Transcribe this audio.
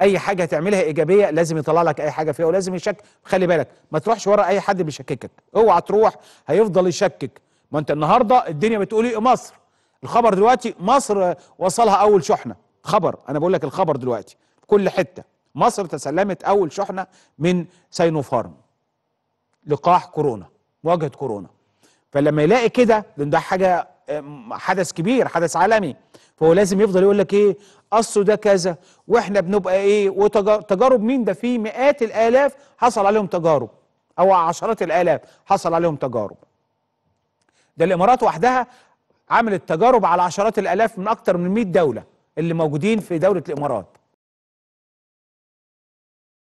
اي حاجه هتعملها ايجابيه لازم يطلع لك اي حاجه فيها ولازم يشك خلي بالك ما تروحش ورا اي حد بيشككك اوعى تروح هيفضل يشكك ما انت النهارده الدنيا بتقول ايه مصر الخبر دلوقتي مصر وصلها اول شحنه خبر انا بقول لك الخبر دلوقتي في كل حته مصر تسلمت اول شحنه من ساينوفارم لقاح كورونا مواجهه كورونا فلما يلاقي كده لان ده حاجه حدث كبير حدث عالمي فهو لازم يفضل يقول لك ايه اصله ده كذا واحنا بنبقى ايه وتجارب مين ده في مئات الالاف حصل عليهم تجارب او عشرات الالاف حصل عليهم تجارب ده الامارات وحدها عملت تجارب على عشرات الالاف من اكتر من 100 دوله اللي موجودين في دوله الامارات